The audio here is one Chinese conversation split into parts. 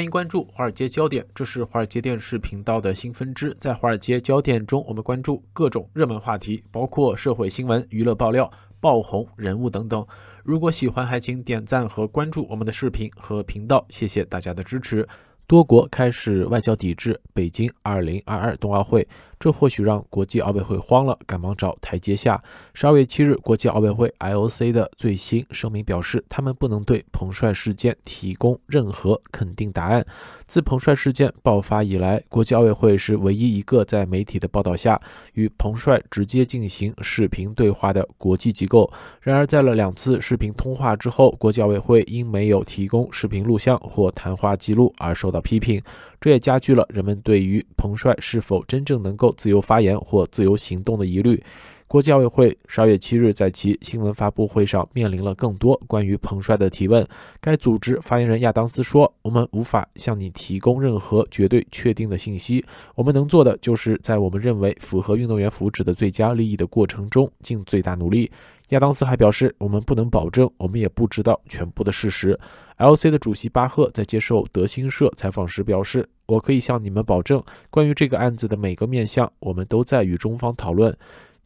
欢迎关注《华尔街焦点》，这是华尔街电视频道的新分支。在《华尔街焦点》中，我们关注各种热门话题，包括社会新闻、娱乐爆料、爆红人物等等。如果喜欢，还请点赞和关注我们的视频和频道。谢谢大家的支持。多国开始外交抵制北京二零二二冬奥会。这或许让国际奥委会慌了，赶忙找台阶下。十二月七日，国际奥委会 IOC 的最新声明表示，他们不能对彭帅事件提供任何肯定答案。自彭帅事件爆发以来，国际奥委会是唯一一个在媒体的报道下与彭帅直接进行视频对话的国际机构。然而，在了两次视频通话之后，国际奥委会因没有提供视频录像或谈话记录而受到批评。这也加剧了人们对于彭帅是否真正能够自由发言或自由行动的疑虑。国际奥委会十二月七日在其新闻发布会上面临了更多关于彭帅的提问。该组织发言人亚当斯说：“我们无法向你提供任何绝对确定的信息。我们能做的就是在我们认为符合运动员福祉的最佳利益的过程中尽最大努力。”亚当斯还表示，我们不能保证，我们也不知道全部的事实。L.C. 的主席巴赫在接受德新社采访时表示：“我可以向你们保证，关于这个案子的每个面向，我们都在与中方讨论。”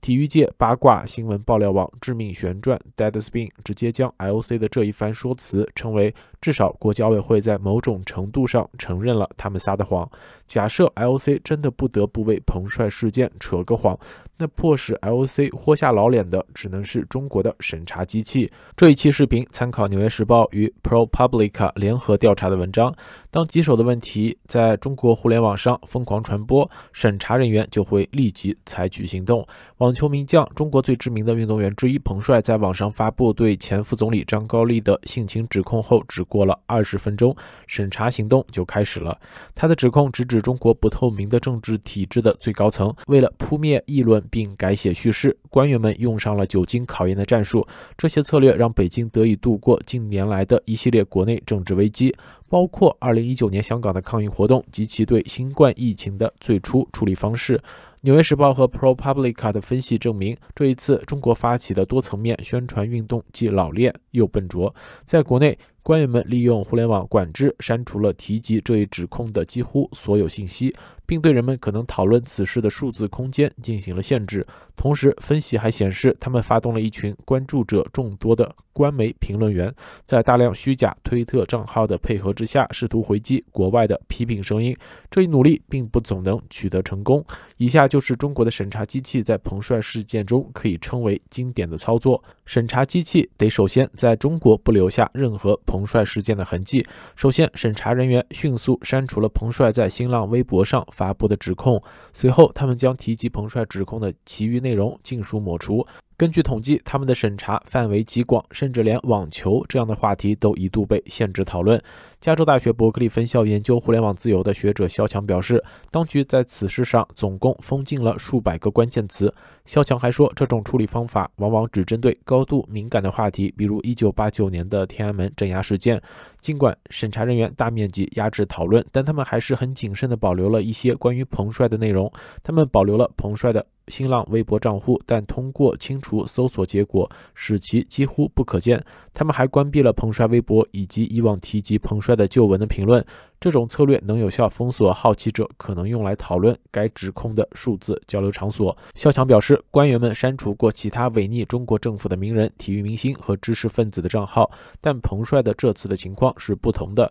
体育界八卦新闻爆料网致命旋转 （Deadspin） 直接将 L.C. 的这一番说辞称为。至少，国家奥委会在某种程度上承认了他们撒的谎。假设 L C 真的不得不为彭帅事件扯个谎，那迫使 L C 豁下老脸的，只能是中国的审查机器。这一期视频参考《纽约时报》与 ProPublica 联合调查的文章。当棘手的问题在中国互联网上疯狂传播，审查人员就会立即采取行动。网球名将、中国最知名的运动员之一彭帅在网上发布对前副总理张高丽的性侵指控后，指过了二十分钟，审查行动就开始了。他的指控直指中国不透明的政治体制的最高层。为了扑灭议论并改写叙事，官员们用上了久经考验的战术。这些策略让北京得以度过近年来的一系列国内政治危机，包括二零一九年香港的抗议活动及其对新冠疫情的最初处理方式。《纽约时报》和 ProPublica 的分析证明，这一次中国发起的多层面宣传运动既老练又笨拙，在国内。官员们利用互联网管制，删除了提及这一指控的几乎所有信息。并对人们可能讨论此事的数字空间进行了限制。同时，分析还显示，他们发动了一群关注者众多的官媒评论员，在大量虚假推特账号的配合之下，试图回击国外的批评声音。这一努力并不总能取得成功。以下就是中国的审查机器在彭帅事件中可以称为经典的操作：审查机器得首先在中国不留下任何彭帅事件的痕迹。首先，审查人员迅速删除了彭帅在新浪微博上。发布的指控，随后他们将提及彭帅指控的其余内容尽数抹除。根据统计，他们的审查范围极广，甚至连网球这样的话题都一度被限制讨论。加州大学伯克利分校研究互联网自由的学者肖强表示，当局在此事上总共封禁了数百个关键词。肖强还说，这种处理方法往往只针对高度敏感的话题，比如1989年的天安门镇压事件。尽管审查人员大面积压制讨论，但他们还是很谨慎地保留了一些关于彭帅的内容。他们保留了彭帅的。新浪微博账户，但通过清除搜索结果，使其几乎不可见。他们还关闭了彭帅微博以及以往提及彭帅的旧文的评论。这种策略能有效封锁好奇者可能用来讨论该指控的数字交流场所。肖强表示，官员们删除过其他违逆中国政府的名人、体育明星和知识分子的账号，但彭帅的这次的情况是不同的。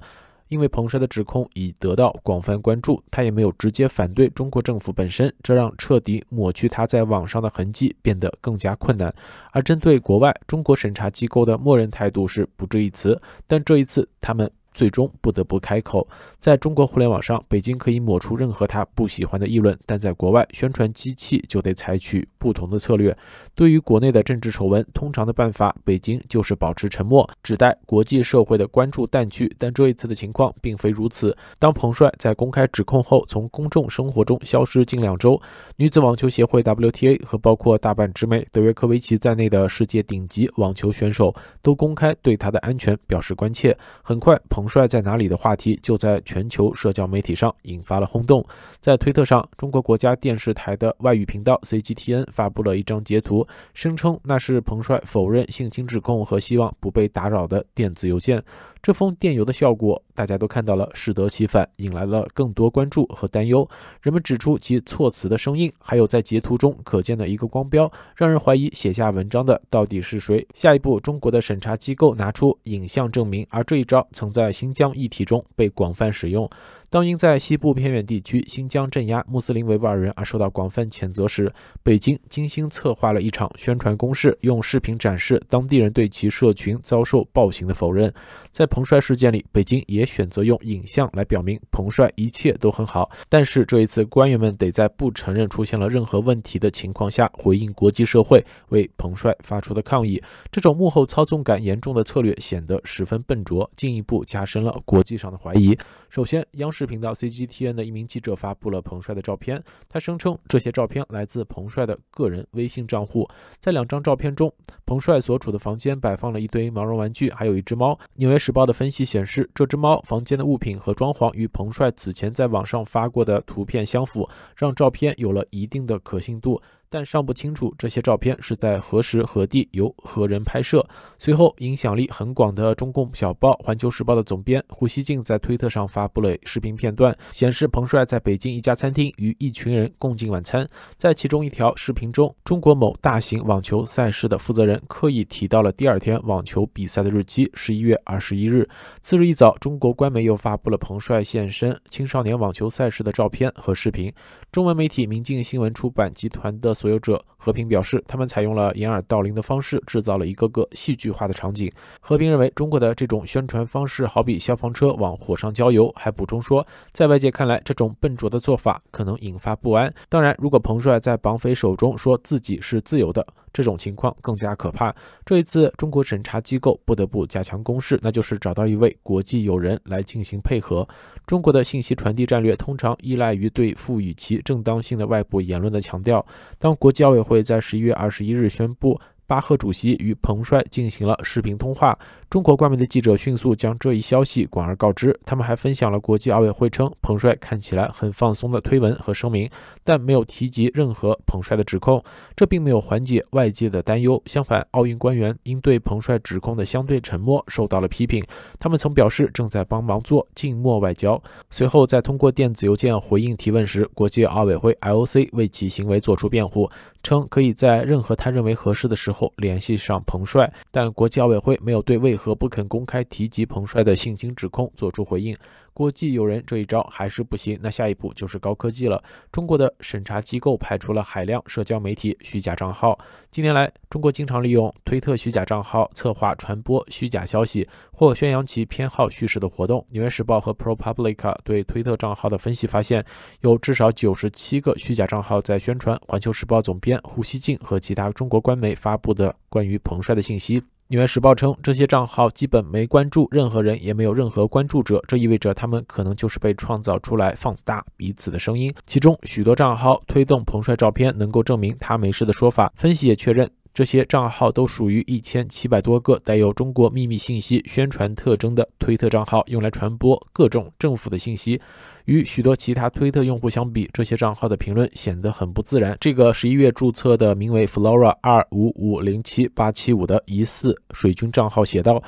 因为彭帅的指控已得到广泛关注，他也没有直接反对中国政府本身，这让彻底抹去他在网上的痕迹变得更加困难。而针对国外，中国审查机构的默认态度是不置一词，但这一次他们最终不得不开口。在中国互联网上，北京可以抹除任何他不喜欢的议论，但在国外，宣传机器就得采取。不同的策略，对于国内的政治丑闻，通常的办法，北京就是保持沉默，只待国际社会的关注淡去。但这一次的情况并非如此。当彭帅在公开指控后，从公众生活中消失近两周，女子网球协会 WTA 和包括大直美、德约科维奇在内的世界顶级网球选手都公开对他的安全表示关切。很快，彭帅在哪里的话题就在全球社交媒体上引发了轰动。在推特上，中国国家电视台的外语频道 CGTN。发布了一张截图，声称那是彭帅否认性侵指控和希望不被打扰的电子邮件。这封电邮的效果大家都看到了，适得其反，引来了更多关注和担忧。人们指出其措辞的生硬，还有在截图中可见的一个光标，让人怀疑写下文章的到底是谁。下一步，中国的审查机构拿出影像证明，而这一招曾在新疆议题中被广泛使用。当因在西部偏远地区新疆镇压穆斯林维吾尔人而受到广泛谴责时，北京精心策划了一场宣传攻势，用视频展示当地人对其社群遭受暴行的否认。在彭帅事件里，北京也选择用影像来表明彭帅一切都很好。但是这一次，官员们得在不承认出现了任何问题的情况下回应国际社会为彭帅发出的抗议。这种幕后操纵感严重的策略显得十分笨拙，进一步加深了国际上的怀疑。首先，央视。频道 CGTN 的一名记者发布了彭帅的照片，他声称这些照片来自彭帅的个人微信账户。在两张照片中，彭帅所处的房间摆放了一堆毛绒玩具，还有一只猫。纽约时报的分析显示，这只猫房间的物品和装潢与彭帅此前在网上发过的图片相符，让照片有了一定的可信度。但尚不清楚这些照片是在何时何地由何人拍摄。随后，影响力很广的中共小报《环球时报》的总编胡锡进在推特上发布了视频片段，显示彭帅在北京一家餐厅与一群人共进晚餐。在其中一条视频中，中国某大型网球赛事的负责人刻意提到了第二天网球比赛的日期——十一月二十一日。次日一早，中国官媒又发布了彭帅现身青少年网球赛事的照片和视频。中文媒体《明镜新闻出版集团》的。所有者和平表示，他们采用了掩耳盗铃的方式，制造了一个个戏剧化的场景。和平认为，中国的这种宣传方式好比消防车往火上浇油。还补充说，在外界看来，这种笨拙的做法可能引发不安。当然，如果彭帅在绑匪手中说自己是自由的，这种情况更加可怕。这一次，中国审查机构不得不加强攻势，那就是找到一位国际友人来进行配合。中国的信息传递战略通常依赖于对赋予其正当性的外部言论的强调。当国际奥委会在十一月二十一日宣布。巴赫主席与彭帅进行了视频通话。中国冠名的记者迅速将这一消息广而告之。他们还分享了国际奥委会称彭帅看起来很放松的推文和声明，但没有提及任何彭帅的指控。这并没有缓解外界的担忧。相反，奥运官员因对彭帅指控的相对沉默受到了批评。他们曾表示正在帮忙做静默外交。随后，在通过电子邮件回应提问时，国际奥委会 IOC 为其行为作出辩护，称可以在任何他认为合适的时候。后联系上彭帅，但国际奥委会没有对为何不肯公开提及彭帅的性侵指控作出回应。国际友人这一招还是不行，那下一步就是高科技了。中国的审查机构派出了海量社交媒体虚假账号。近年来，中国经常利用推特虚假账号策划传播虚假消息或宣扬其偏好叙事的活动。《纽约时报》和 ProPublica 对推特账号的分析发现，有至少九十七个虚假账号在宣传《环球时报》总编胡锡进和其他中国官媒发布的关于彭帅的信息。《纽约时报》称，这些账号基本没关注任何人，也没有任何关注者，这意味着他们可能就是被创造出来放大彼此的声音。其中许多账号推动彭帅照片能够证明他没事的说法，分析也确认。这些账号都属于一千七百多个带有中国秘密信息宣传特征的推特账号，用来传播各种政府的信息。与许多其他推特用户相比，这些账号的评论显得很不自然。这个十一月注册的名为 Flora 二五五零七八七五的疑似水军账号写道：“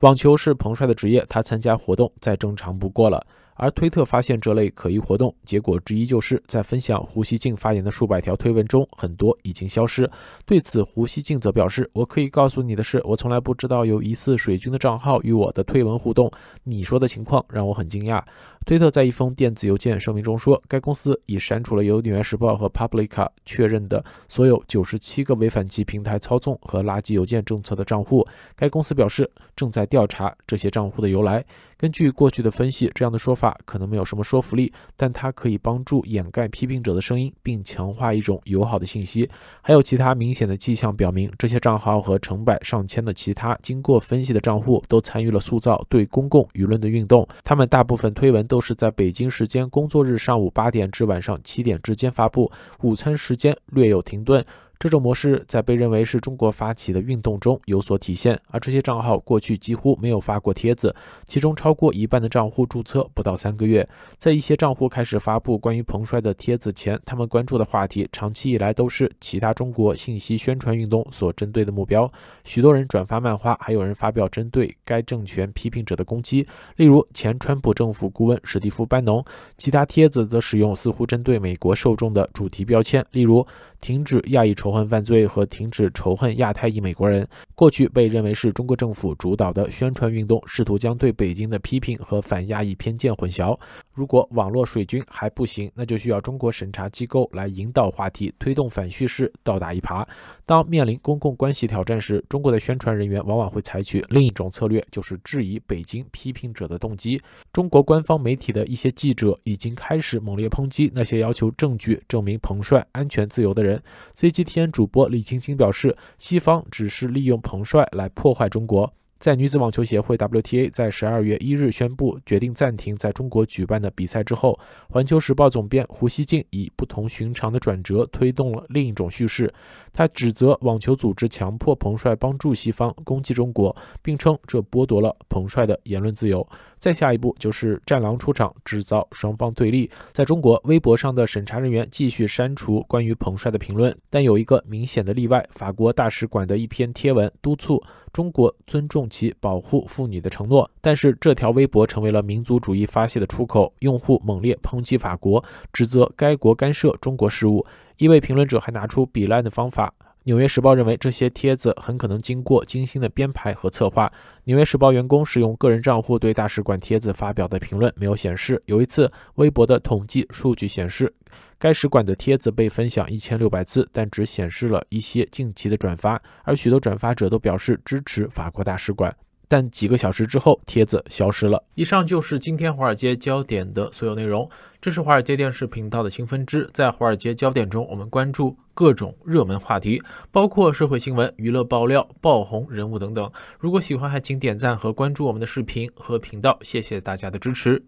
网球是彭帅的职业，他参加活动再正常不过了。”而推特发现这类可疑活动，结果之一就是在分享胡锡进发言的数百条推文中，很多已经消失。对此，胡锡进则表示：“我可以告诉你的是，我从来不知道有疑似水军的账号与我的推文互动。你说的情况让我很惊讶。”推特在一封电子邮件声明中说：“该公司已删除了由《纽约时报》和《Publica》确认的所有九十七个违反其平台操纵和垃圾邮件政策的账户。该公司表示，正在调查这些账户的由来。”根据过去的分析，这样的说法可能没有什么说服力，但它可以帮助掩盖批评者的声音，并强化一种友好的信息。还有其他明显的迹象表明，这些账号和成百上千的其他经过分析的账户都参与了塑造对公共舆论的运动。他们大部分推文都是在北京时间工作日上午八点至晚上七点之间发布，午餐时间略有停顿。这种模式在被认为是中国发起的运动中有所体现，而这些账号过去几乎没有发过帖子，其中超过一半的账户注册不到三个月。在一些账户开始发布关于彭帅的帖子前，他们关注的话题长期以来都是其他中国信息宣传运动所针对的目标。许多人转发漫画，还有人发表针对该政权批评者的攻击，例如前川普政府顾问史蒂夫·班农。其他帖子则使用似乎针对美国受众的主题标签，例如。停止亚裔仇恨犯罪和停止仇恨亚太裔美国人，过去被认为是中国政府主导的宣传运动，试图将对北京的批评和反亚裔偏见混淆。如果网络水军还不行，那就需要中国审查机构来引导话题，推动反叙事，倒打一耙。当面临公共关系挑战时，中国的宣传人员往往会采取另一种策略，就是质疑北京批评者的动机。中国官方媒体的一些记者已经开始猛烈抨击那些要求证据证明彭帅安全自由的人。CGTN 主播李青青表示，西方只是利用彭帅来破坏中国。在女子网球协会 WTA 在十二月一日宣布决定暂停在中国举办的比赛之后，环球时报总编胡锡进以不同寻常的转折推动了另一种叙事。他指责网球组织强迫彭帅帮助西方攻击中国，并称这剥夺了彭帅的言论自由。再下一步就是战狼出场，制造双方对立。在中国微博上的审查人员继续删除关于彭帅的评论，但有一个明显的例外：法国大使馆的一篇贴文督促。中国尊重其保护妇女的承诺，但是这条微博成为了民族主义发泄的出口。用户猛烈抨击法国，指责该国干涉中国事务。一位评论者还拿出比烂的方法。《纽约时报》认为这些帖子很可能经过精心的编排和策划。《纽约时报》员工使用个人账户对大使馆帖子发表的评论没有显示。有一次，微博的统计数据显示。该使馆的帖子被分享一千六百次，但只显示了一些近期的转发，而许多转发者都表示支持法国大使馆。但几个小时之后，帖子消失了。以上就是今天《华尔街焦点》的所有内容。这是华尔街电视频道的新分支。在《华尔街焦点》中，我们关注各种热门话题，包括社会新闻、娱乐爆料、爆红人物等等。如果喜欢，还请点赞和关注我们的视频和频道。谢谢大家的支持！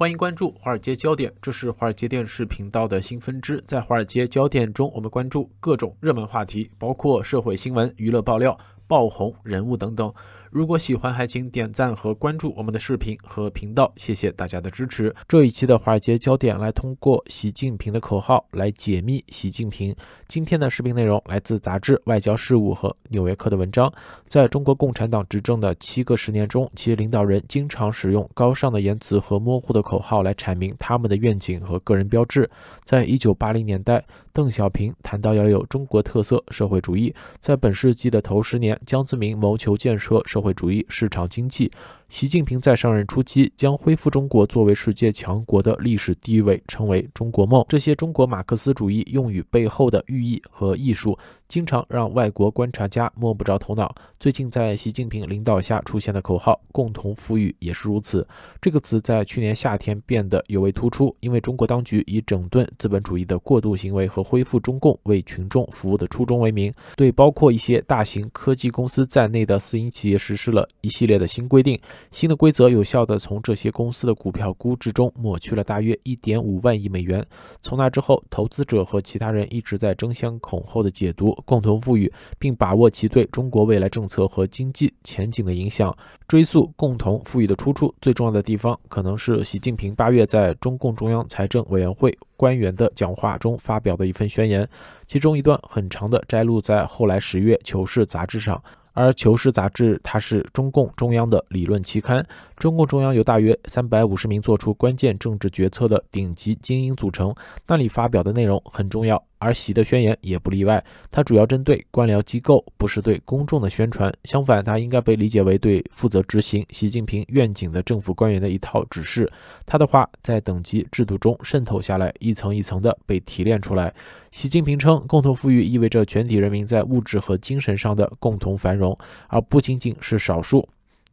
欢迎关注《华尔街焦点》，这是华尔街电视频道的新分支。在《华尔街焦点》中，我们关注各种热门话题，包括社会新闻、娱乐爆料、爆红人物等等。如果喜欢，还请点赞和关注我们的视频和频道。谢谢大家的支持。这一期的《华尔街焦点》来通过习近平的口号来解密习近平。今天的视频内容来自杂志《外交事务》和《纽约客》的文章。在中国共产党执政的七个十年中，其领导人经常使用高尚的言辞和模糊的口号来阐明他们的愿景和个人标志。在一九八零年代，邓小平谈到要有中国特色社会主义；在本世纪的头十年，江泽民谋求建设社会主义市场经济。习近平在上任初期，将恢复中国作为世界强国的历史地位称为“中国梦”。这些中国马克思主义用语背后的寓意和艺术。经常让外国观察家摸不着头脑。最近在习近平领导下出现的口号“共同富裕”也是如此。这个词在去年夏天变得尤为突出，因为中国当局以整顿资本主义的过度行为和恢复中共为群众服务的初衷为名，对包括一些大型科技公司在内的私营企业实施了一系列的新规定。新的规则有效地从这些公司的股票估值中抹去了大约一点五万亿美元。从那之后，投资者和其他人一直在争先恐后的解读。共同富裕，并把握其对中国未来政策和经济前景的影响。追溯共同富裕的出处，最重要的地方可能是习近平八月在中共中央财政委员会官员的讲话中发表的一份宣言，其中一段很长的摘录在后来十月求是杂志上。而《求是》杂志它是中共中央的理论期刊，中共中央由大约三百五十名做出关键政治决策的顶级精英组成，那里发表的内容很重要。而习的宣言也不例外，它主要针对官僚机构，不是对公众的宣传。相反，它应该被理解为对负责执行习近平愿景的政府官员的一套指示。他的话在等级制度中渗透下来，一层一层地被提炼出来。习近平称，共同富裕意味着全体人民在物质和精神上的共同繁荣，而不仅仅是少数。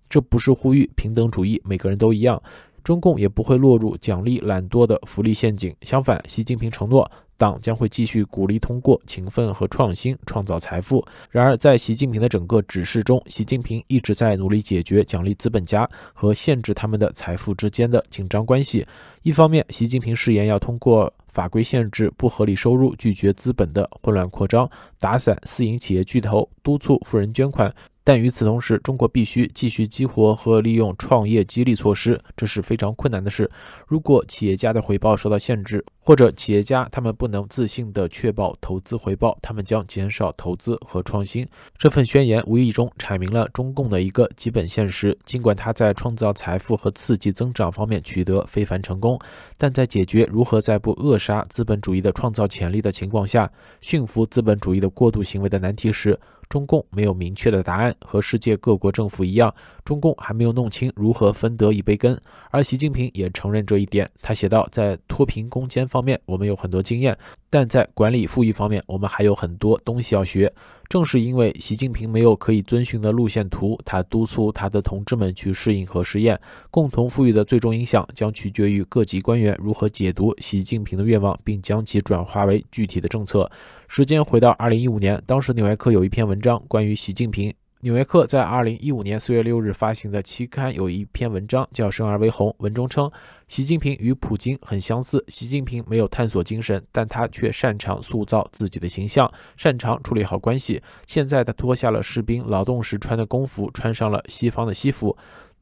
这不是呼吁平等主义，每个人都一样。中共也不会落入奖励懒惰的福利陷阱。相反，习近平承诺。党将会继续鼓励通过勤奋和创新创造财富。然而，在习近平的整个指示中，习近平一直在努力解决奖励资本家和限制他们的财富之间的紧张关系。一方面，习近平誓言要通过法规限制不合理收入，拒绝资本的混乱扩张，打散私营企业巨头，督促富人捐款。但与此同时，中国必须继续激活和利用创业激励措施，这是非常困难的事。如果企业家的回报受到限制，或者企业家他们不能自信地确保投资回报，他们将减少投资和创新。这份宣言无意中阐明了中共的一个基本现实：尽管他在创造财富和刺激增长方面取得非凡成功，但在解决如何在不扼杀资本主义的创造潜力的情况下驯服资本主义的过度行为的难题时。中共没有明确的答案，和世界各国政府一样。中共还没有弄清如何分得一杯羹，而习近平也承认这一点。他写道：“在脱贫攻坚方面，我们有很多经验，但在管理富裕方面，我们还有很多东西要学。”正是因为习近平没有可以遵循的路线图，他督促他的同志们去适应和试验。共同富裕的最终影响将取决于各级官员如何解读习近平的愿望，并将其转化为具体的政策。时间回到二零一五年，当时纽约克有一篇文章关于习近平。纽约客在二零一五年四月六日发行的期刊有一篇文章，叫《生而为红》。文中称，习近平与普京很相似。习近平没有探索精神，但他却擅长塑造自己的形象，擅长处理好关系。现在他脱下了士兵劳动时穿的工服，穿上了西方的西服。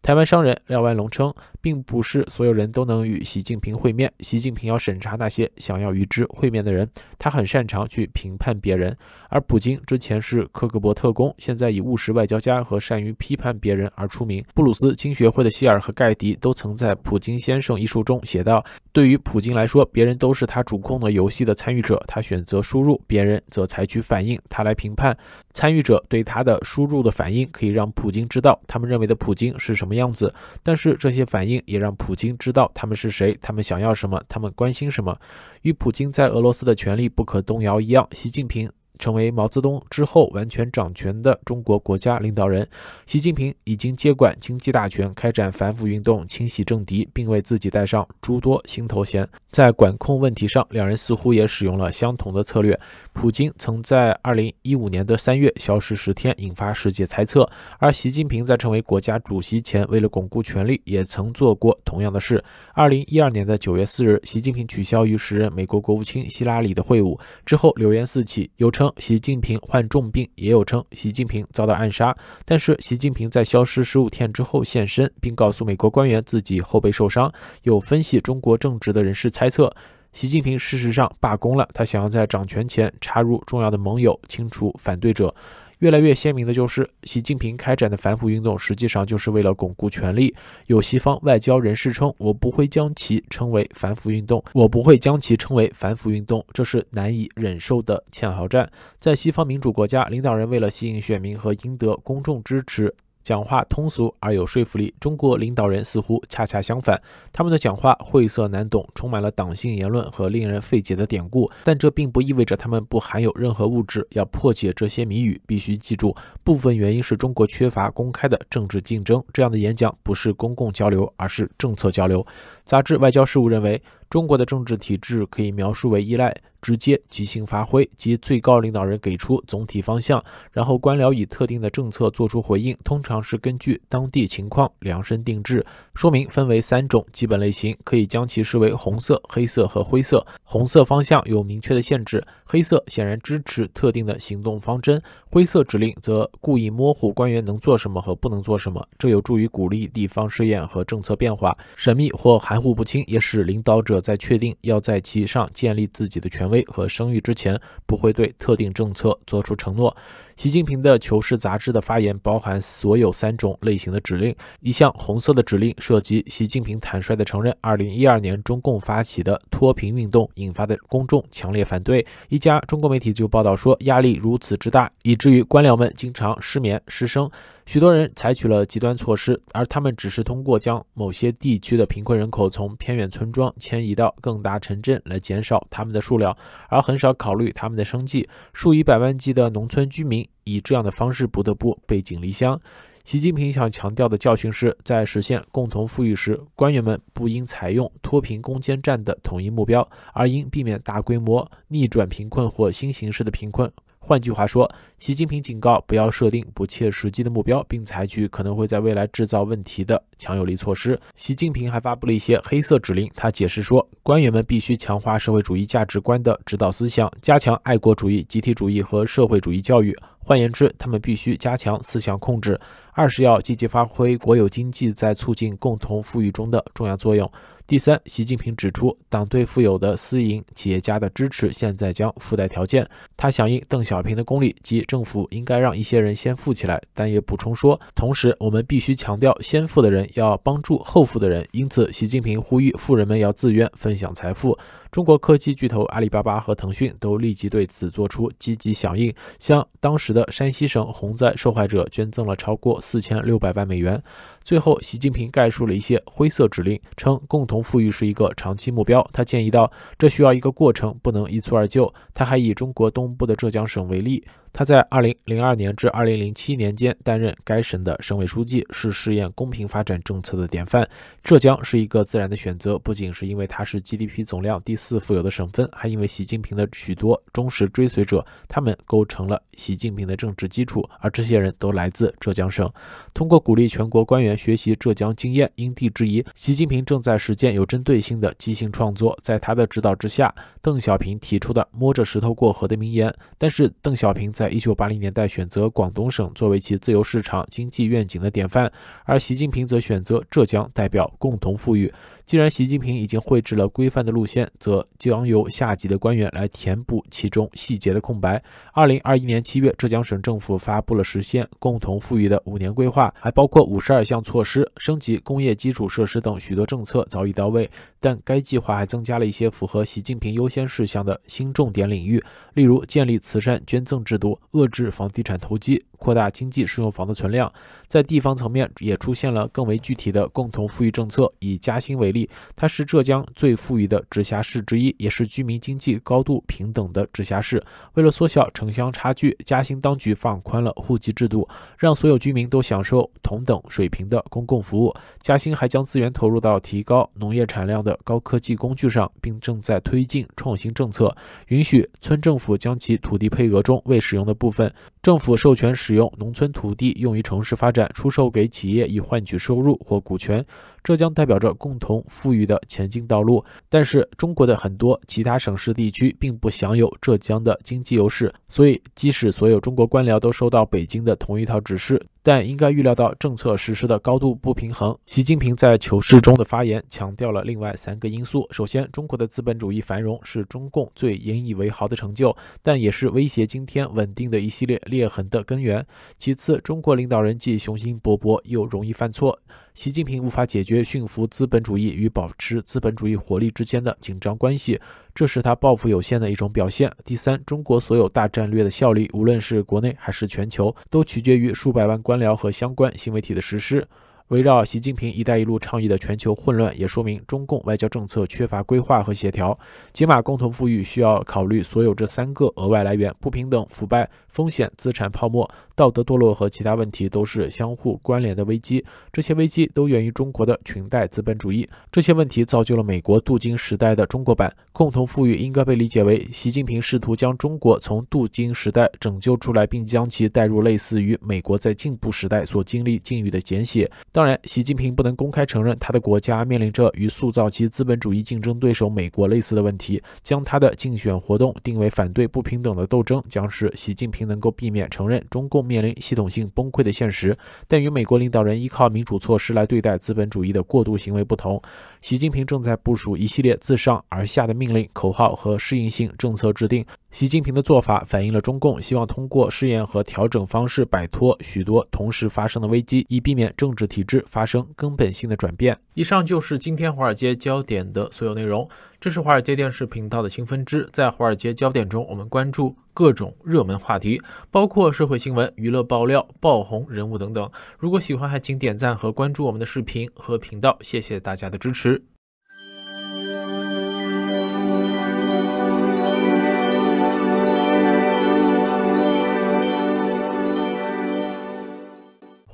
台湾商人廖万龙称，并不是所有人都能与习近平会面。习近平要审查那些想要与之会面的人。他很擅长去评判别人。而普京之前是克格勃特工，现在以务实外交家和善于批判别人而出名。布鲁斯经学会的希尔和盖迪都曾在《普京先生》一书中写道：，对于普京来说，别人都是他主控的游戏的参与者。他选择输入，别人则采取反应。他来评判参与者对他的输入的反应，可以让普京知道他们认为的普京是什么。样子，但是这些反应也让普京知道他们是谁，他们想要什么，他们关心什么。与普京在俄罗斯的权力不可动摇一样，习近平成为毛泽东之后完全掌权的中国国家领导人。习近平已经接管经济大权，开展反腐运动，清洗政敌，并为自己戴上诸多新头衔。在管控问题上，两人似乎也使用了相同的策略。普京曾在二零一五年的三月消失十天，引发世界猜测；而习近平在成为国家主席前，为了巩固权力，也曾做过同样的事。二零一二年的九月四日，习近平取消与时任美国国务卿希拉里的会晤之后，流言四起，有称习近平患重病，也有称习近平遭到暗杀。但是，习近平在消失十五天之后现身，并告诉美国官员自己后背受伤，有分析中国正直的人士猜。猜测，习近平事实上罢工了。他想要在掌权前插入重要的盟友，清除反对者。越来越鲜明的就是，习近平开展的反腐运动实际上就是为了巩固权力。有西方外交人士称：“我不会将其称为反腐运动，我不会将其称为反腐运动，这是难以忍受的堑壕战。”在西方民主国家，领导人为了吸引选民和赢得公众支持。讲话通俗而有说服力，中国领导人似乎恰恰相反，他们的讲话晦涩难懂，充满了党性言论和令人费解的典故。但这并不意味着他们不含有任何物质。要破解这些谜语，必须记住，部分原因是中国缺乏公开的政治竞争。这样的演讲不是公共交流，而是政策交流。杂志外交事务认为。中国的政治体制可以描述为依赖直接即兴发挥及最高领导人给出总体方向，然后官僚以特定的政策作出回应，通常是根据当地情况量身定制。说明分为三种基本类型，可以将其视为红色、黑色和灰色。红色方向有明确的限制，黑色显然支持特定的行动方针，灰色指令则故意模糊官员能做什么和不能做什么，这有助于鼓励地方试验和政策变化。神秘或含糊不清也使领导者。在确定要在其上建立自己的权威和声誉之前，不会对特定政策做出承诺。习近平的《求是》杂志的发言包含所有三种类型的指令：一项红色的指令涉及习近平坦率地承认，二零一二年中共发起的脱贫运动引发的公众强烈反对。一家中国媒体就报道说，压力如此之大，以至于官僚们经常失眠失声，许多人采取了极端措施，而他们只是通过将某些地区的贫困人口从偏远村庄迁移到更大城镇来减少他们的数量，而很少考虑他们的生计。数以百万计的农村居民。以这样的方式不得不背井离乡。习近平想强调的教训是，在实现共同富裕时，官员们不应采用脱贫攻坚战的统一目标，而应避免大规模逆转贫困或新形式的贫困。换句话说，习近平警告不要设定不切实际的目标，并采取可能会在未来制造问题的强有力措施。习近平还发布了一些黑色指令。他解释说，官员们必须强化社会主义价值观的指导思想，加强爱国主义、集体主义和社会主义教育。换言之，他们必须加强思想控制。二是要积极发挥国有经济在促进共同富裕中的重要作用。第三，习近平指出，党对富有的私营企业家的支持现在将附带条件。他响应邓小平的公理，即政府应该让一些人先富起来，但也补充说，同时我们必须强调，先富的人要帮助后富的人。因此，习近平呼吁富人们要自愿分享财富。中国科技巨头阿里巴巴和腾讯都立即对此作出积极响应，向当时的山西省洪灾受害者捐赠了超过四千六百万美元。最后，习近平概述了一些灰色指令，称共同富裕是一个长期目标。他建议道，这需要一个过程，不能一蹴而就。他还以中国东部的浙江省为例，他在2002年至2007年间担任该省的省委书记，是试验公平发展政策的典范。浙江是一个自然的选择，不仅是因为它是 GDP 总量第四富有的省份，还因为习近平的许多忠实追随者，他们构成了习近平的政治基础，而这些人都来自浙江省。通过鼓励全国官员。学习浙江经验，因地制宜。习近平正在实践有针对性的即兴创作。在他的指导之下，邓小平提出的“摸着石头过河”的名言。但是，邓小平在一九八零年代选择广东省作为其自由市场经济愿景的典范，而习近平则选择浙江代表共同富裕。既然习近平已经绘制了规范的路线，则将由下级的官员来填补其中细节的空白。二零二一年七月，浙江省政府发布了实现共同富裕的五年规划，还包括五十二项措施，升级工业基础设施等许多政策早已到位。但该计划还增加了一些符合习近平优先事项的新重点领域，例如建立慈善捐赠制度，遏制房地产投机。扩大经济适用房的存量，在地方层面也出现了更为具体的共同富裕政策。以嘉兴为例，它是浙江最富裕的直辖市之一，也是居民经济高度平等的直辖市。为了缩小城乡差距，嘉兴当局放宽了户籍制度，让所有居民都享受同等水平的公共服务。嘉兴还将资源投入到提高农业产量的高科技工具上，并正在推进创新政策，允许村政府将其土地配额中未使用的部分。政府授权使用农村土地用于城市发展，出售给企业以换取收入或股权。浙江代表着共同富裕的前进道路，但是中国的很多其他省市地区并不享有浙江的经济优势，所以即使所有中国官僚都收到北京的同一套指示，但应该预料到政策实施的高度不平衡。习近平在求是中的发言强调了另外三个因素：首先，中国的资本主义繁荣是中共最引以为豪的成就，但也是威胁今天稳定的一系列裂痕的根源；其次，中国领导人既雄心勃勃又容易犯错。习近平无法解决驯服资本主义与保持资本主义活力之间的紧张关系，这是他抱负有限的一种表现。第三，中国所有大战略的效力，无论是国内还是全球，都取决于数百万官僚和相关新媒体的实施。围绕习近平“一带一路”倡议的全球混乱，也说明中共外交政策缺乏规划和协调。解码共同富裕，需要考虑所有这三个额外来源：不平等、腐败、风险、资产泡沫。道德堕落和其他问题都是相互关联的危机，这些危机都源于中国的裙带资本主义。这些问题造就了美国镀金时代的中国版。共同富裕应该被理解为习近平试图将中国从镀金时代拯救出来，并将其带入类似于美国在进步时代所经历境遇的简写。当然，习近平不能公开承认他的国家面临着与塑造其资本主义竞争对手美国类似的问题。将他的竞选活动定为反对不平等的斗争，将是习近平能够避免承认中共。面临系统性崩溃的现实，但与美国领导人依靠民主措施来对待资本主义的过度行为不同，习近平正在部署一系列自上而下的命令、口号和适应性政策制定。习近平的做法反映了中共希望通过试验和调整方式摆脱许多同时发生的危机，以避免政治体制发生根本性的转变。以上就是今天华尔街焦点的所有内容。这是华尔街电视频道的新分支，在华尔街焦点中，我们关注各种热门话题，包括社会新闻、娱乐爆料、爆红人物等等。如果喜欢，还请点赞和关注我们的视频和频道。谢谢大家的支持。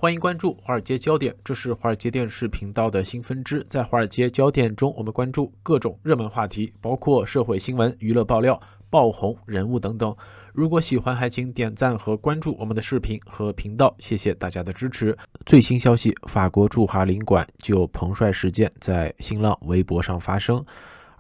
欢迎关注《华尔街焦点》，这是华尔街电视频道的新分支。在《华尔街焦点》中，我们关注各种热门话题，包括社会新闻、娱乐爆料、爆红人物等等。如果喜欢，还请点赞和关注我们的视频和频道，谢谢大家的支持。最新消息：法国驻华领馆就彭帅事件在新浪微博上发声。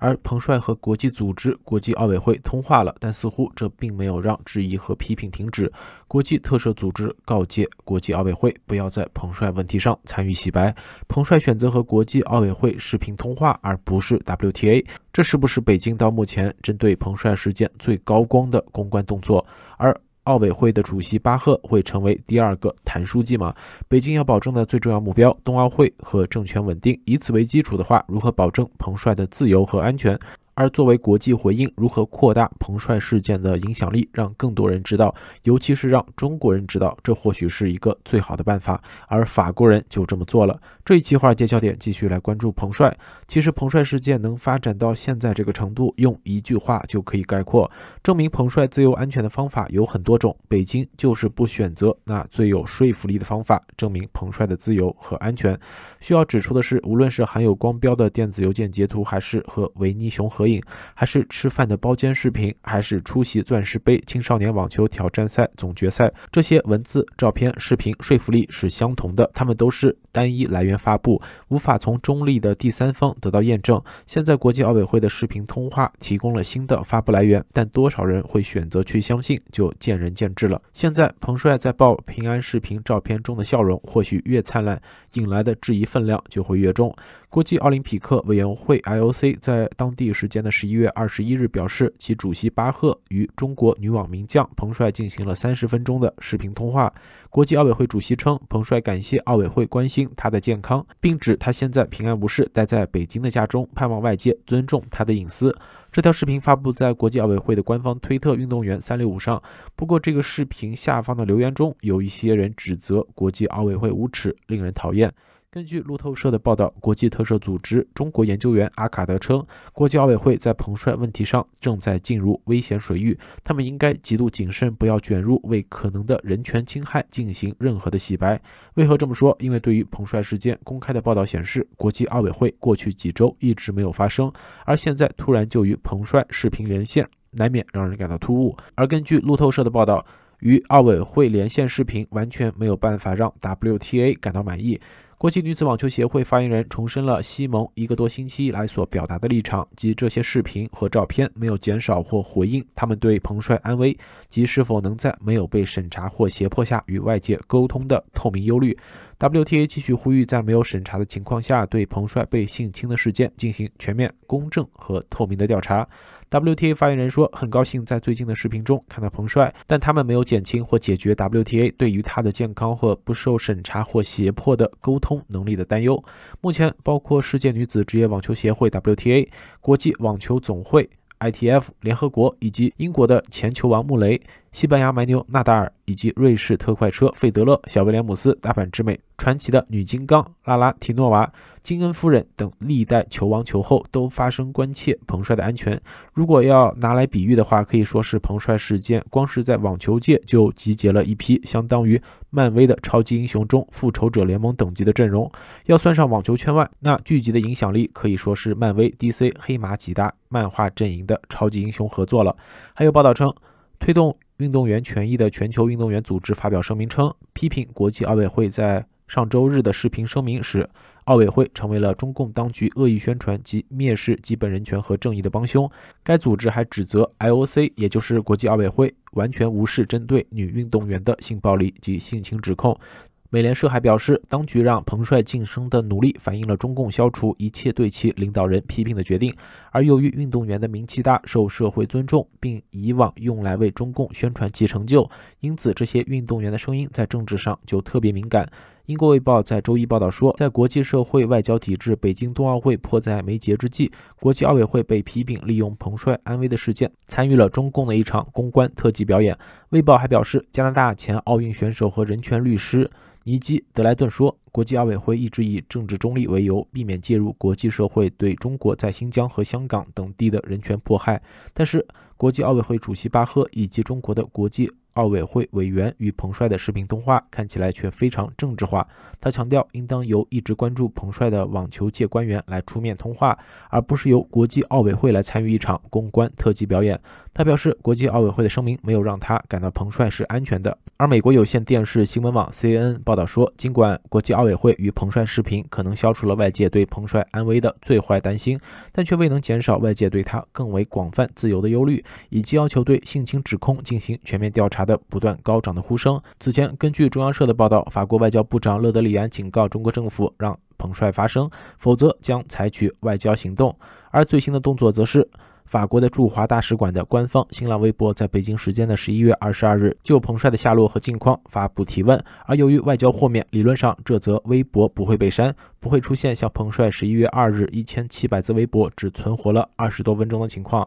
而彭帅和国际组织国际奥委会通话了，但似乎这并没有让质疑和批评停止。国际特赦组织告诫国际奥委会不要在彭帅问题上参与洗白。彭帅选择和国际奥委会视频通话，而不是 WTA，这是不是北京到目前针对彭帅事件最高光的公关动作？而奥委会的主席巴赫会成为第二个谭书记吗？北京要保证的最重要目标，冬奥会和政权稳定。以此为基础的话，如何保证彭帅的自由和安全？而作为国际回应，如何扩大彭帅事件的影响力，让更多人知道，尤其是让中国人知道，这或许是一个最好的办法。而法国人就这么做了。这一期话接小点，继续来关注彭帅。其实彭帅事件能发展到现在这个程度，用一句话就可以概括：证明彭帅自由安全的方法有很多种，北京就是不选择那最有说服力的方法，证明彭帅的自由和安全。需要指出的是，无论是含有光标的电子邮件截图，还是和维尼熊合影。还是吃饭的包间视频，还是出席钻石杯青少年网球挑战赛总决赛，这些文字、照片、视频说服力是相同的。他们都是单一来源发布，无法从中立的第三方得到验证。现在国际奥委会的视频通话提供了新的发布来源，但多少人会选择去相信，就见仁见智了。现在彭帅在报平安视频照片中的笑容，或许越灿烂，引来的质疑分量就会越重。国际奥林匹克委员会 （IOC） 在当地时间的十一月二十一日表示，其主席巴赫与中国女网名将彭帅进行了三十分钟的视频通话。国际奥委会主席称，彭帅感谢奥委会关心他的健康，并指他现在平安无事，待在北京的家中，盼望外界尊重他的隐私。这条视频发布在国际奥委会的官方推特“运动员三六五”上。不过，这个视频下方的留言中有一些人指责国际奥委会无耻，令人讨厌。根据路透社的报道，国际特赦组织中国研究员阿卡德称，国际奥委会在彭帅问题上正在进入危险水域，他们应该极度谨慎，不要卷入为可能的人权侵害进行任何的洗白。为何这么说？因为对于彭帅事件，公开的报道显示，国际奥委会过去几周一直没有发声，而现在突然就与彭帅视频连线，难免让人感到突兀。而根据路透社的报道，与奥委会连线视频完全没有办法让 WTA 感到满意。国际女子网球协会发言人重申了西蒙一个多星期以来所表达的立场，即这些视频和照片没有减少或回应他们对彭帅安危及是否能在没有被审查或胁迫下与外界沟通的透明忧虑。WTA 继续呼吁，在没有审查的情况下，对彭帅被性侵的事件进行全面、公正和透明的调查。WTA 发言人说：“很高兴在最近的视频中看到彭帅，但他们没有减轻或解决 WTA 对于他的健康和不受审查或胁迫的沟通能力的担忧。目前，包括世界女子职业网球协会 WTA、国际网球总会 ITF、联合国以及英国的前球王穆雷。”西班牙“蛮牛”纳达尔，以及瑞士特快车费德勒、小威廉姆斯、大阪之美传奇的女金刚拉拉提诺娃、金恩夫人等历代球王球后都发声关切彭帅的安全。如果要拿来比喻的话，可以说是彭帅事件光是在网球界就集结了一批相当于漫威的超级英雄中复仇者联盟等级的阵容。要算上网球圈外，那聚集的影响力可以说是漫威、DC、黑马几大漫画阵营的超级英雄合作了。还有报道称，推动。运动员权益的全球运动员组织发表声明称，批评国际奥委会在上周日的视频声明时，奥委会成为了中共当局恶意宣传及蔑视基本人权和正义的帮凶。该组织还指责 IOC，也就是国际奥委会，完全无视针对女运动员的性暴力及性侵指控。美联社还表示，当局让彭帅晋升的努力反映了中共消除一切对其领导人批评的决定。而由于运动员的名气大、受社会尊重，并以往用来为中共宣传其成就，因此这些运动员的声音在政治上就特别敏感。英国卫报在周一报道说，在国际社会、外交体制、北京冬奥会迫在眉睫之际，国际奥委会被批评利用彭帅安危的事件参与了中共的一场公关特技表演。卫报还表示，加拿大前奥运选手和人权律师。尼基·德莱顿说：“国际奥委会一直以政治中立为由，避免介入国际社会对中国在新疆和香港等地的人权迫害。但是，国际奥委会主席巴赫以及中国的国际奥委会委员与彭帅的视频通话，看起来却非常政治化。他强调，应当由一直关注彭帅的网球界官员来出面通话，而不是由国际奥委会来参与一场公关特技表演。”他表示，国际奥委会的声明没有让他感到彭帅是安全的。而美国有线电视新闻网 CNN 报道说，尽管国际奥委会与彭帅视频可能消除了外界对彭帅安危的最坏担心，但却未能减少外界对他更为广泛自由的忧虑，以及要求对性侵指控进行全面调查的不断高涨的呼声。此前，根据中央社的报道，法国外交部长勒德里安警告中国政府让彭帅发声，否则将采取外交行动。而最新的动作则是。法国的驻华大使馆的官方新浪微博，在北京时间的十一月二十二日，就彭帅的下落和近况发布提问。而由于外交豁免，理论上这则微博不会被删，不会出现像彭帅十一月二日一千七百字微博只存活了二十多分钟的情况。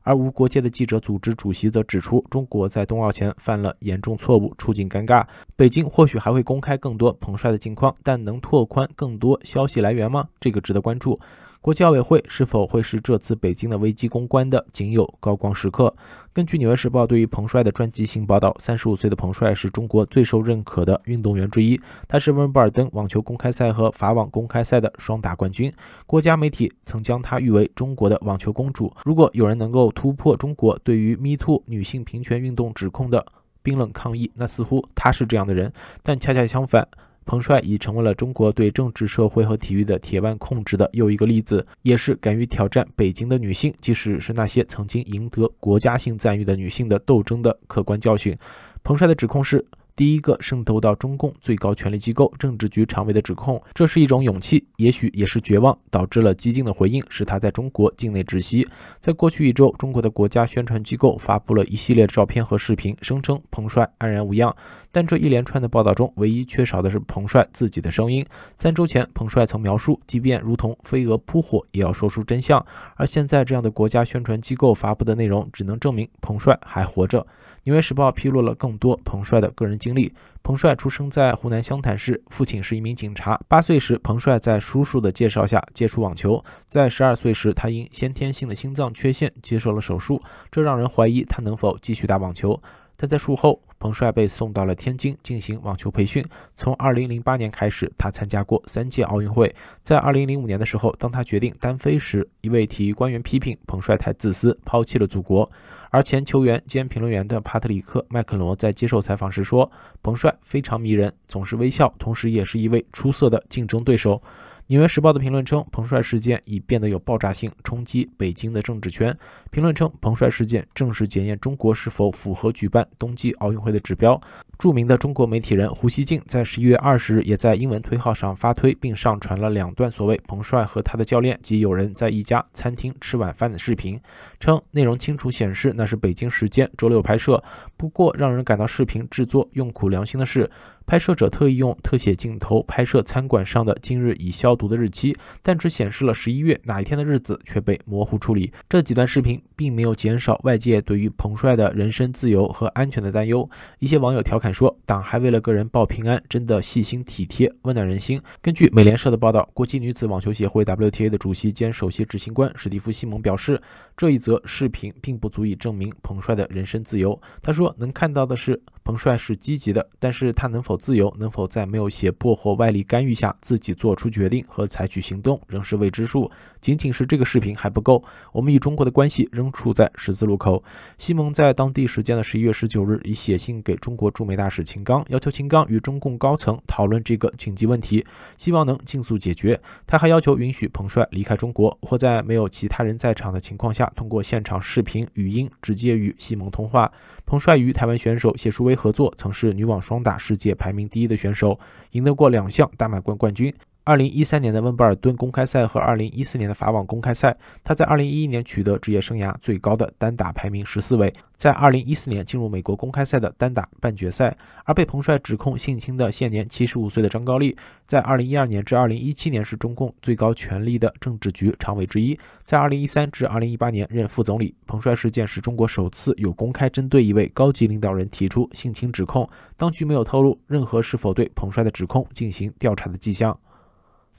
而无国界的记者组织主席则指出，中国在冬奥前犯了严重错误，处境尴尬。北京或许还会公开更多彭帅的近况，但能拓宽更多消息来源吗？这个值得关注。国际奥委会是否会是这次北京的危机公关的仅有高光时刻？根据《纽约时报》对于彭帅的传记性报道，三十五岁的彭帅是中国最受认可的运动员之一。他是温布尔登网球公开赛和法网公开赛的双打冠军。国家媒体曾将他誉为中国的网球公主。如果有人能够突破中国对于 Me Too 女性平权运动指控的冰冷抗议，那似乎他是这样的人。但恰恰相反。彭帅已成为了中国对政治、社会和体育的铁腕控制的又一个例子，也是敢于挑战北京的女性，即使是那些曾经赢得国家性赞誉的女性的斗争的客观教训。彭帅的指控是。第一个渗透到中共最高权力机构政治局常委的指控，这是一种勇气，也许也是绝望导致了激进的回应，使他在中国境内窒息。在过去一周，中国的国家宣传机构发布了一系列照片和视频，声称彭帅安然无恙。但这一连串的报道中，唯一缺少的是彭帅自己的声音。三周前，彭帅曾描述，即便如同飞蛾扑火，也要说出真相。而现在，这样的国家宣传机构发布的内容，只能证明彭帅还活着。纽约时报披露了更多彭帅的个人经历。彭帅出生在湖南湘潭市，父亲是一名警察。八岁时，彭帅在叔叔的介绍下接触网球。在十二岁时，他因先天性的心脏缺陷接受了手术，这让人怀疑他能否继续打网球。但在术后，彭帅被送到了天津进行网球培训。从二零零八年开始，他参加过三届奥运会。在二零零五年的时候，当他决定单飞时，一位体育官员批评彭帅太自私，抛弃了祖国。而前球员兼评论员的帕特里克·麦克罗在接受采访时说：“彭帅非常迷人，总是微笑，同时也是一位出色的竞争对手。”《纽约时报》的评论称，彭帅事件已变得有爆炸性，冲击北京的政治圈。评论称，彭帅事件正是检验中国是否符合举办冬季奥运会的指标。著名的中国媒体人胡锡进在十一月二十日也在英文推号上发推，并上传了两段所谓彭帅和他的教练及友人在一家餐厅吃晚饭的视频，称内容清楚显示那是北京时间周六拍摄。不过让人感到视频制作用苦良心的是，拍摄者特意用特写镜头拍摄餐馆上的今日已消毒的日期，但只显示了十一月哪一天的日子却被模糊处理。这几段视频并没有减少外界对于彭帅的人身自由和安全的担忧。一些网友调侃。说党还为了个人报平安，真的细心体贴，温暖人心。根据美联社的报道，国际女子网球协会 WTA 的主席兼首席执行官史蒂夫·西蒙表示，这一则视频并不足以证明彭帅的人身自由。他说，能看到的是。彭帅是积极的，但是他能否自由，能否在没有胁迫或外力干预下自己做出决定和采取行动，仍是未知数。仅仅是这个视频还不够，我们与中国的关系仍处在十字路口。西蒙在当地时间的十一月十九日已写信给中国驻美大使秦刚，要求秦刚与中共高层讨论这个紧急问题，希望能尽速解决。他还要求允许彭帅离开中国，或在没有其他人在场的情况下，通过现场视频语音直接与西蒙通话。彭帅与台湾选手谢淑薇。合作曾是女网双打世界排名第一的选手，赢得过两项大满贯冠军。二零一三年的温布尔顿公开赛和二零一四年的法网公开赛，他在二零一一年取得职业生涯最高的单打排名十四位，在二零一四年进入美国公开赛的单打半决赛。而被彭帅指控性侵的现年七十五岁的张高丽，在二零一二年至二零一七年是中共最高权力的政治局常委之一，在二零一三至二零一八年任副总理。彭帅事件是中国首次有公开针对一位高级领导人提出性侵指控，当局没有透露任何是否对彭帅的指控进行调查的迹象。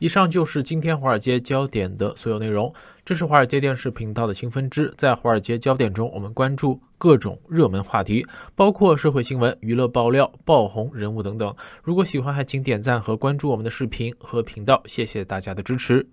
以上就是今天华尔街焦点的所有内容。这是华尔街电视频道的新分支，在华尔街焦点中，我们关注各种热门话题，包括社会新闻、娱乐爆料、爆红人物等等。如果喜欢，还请点赞和关注我们的视频和频道。谢谢大家的支持。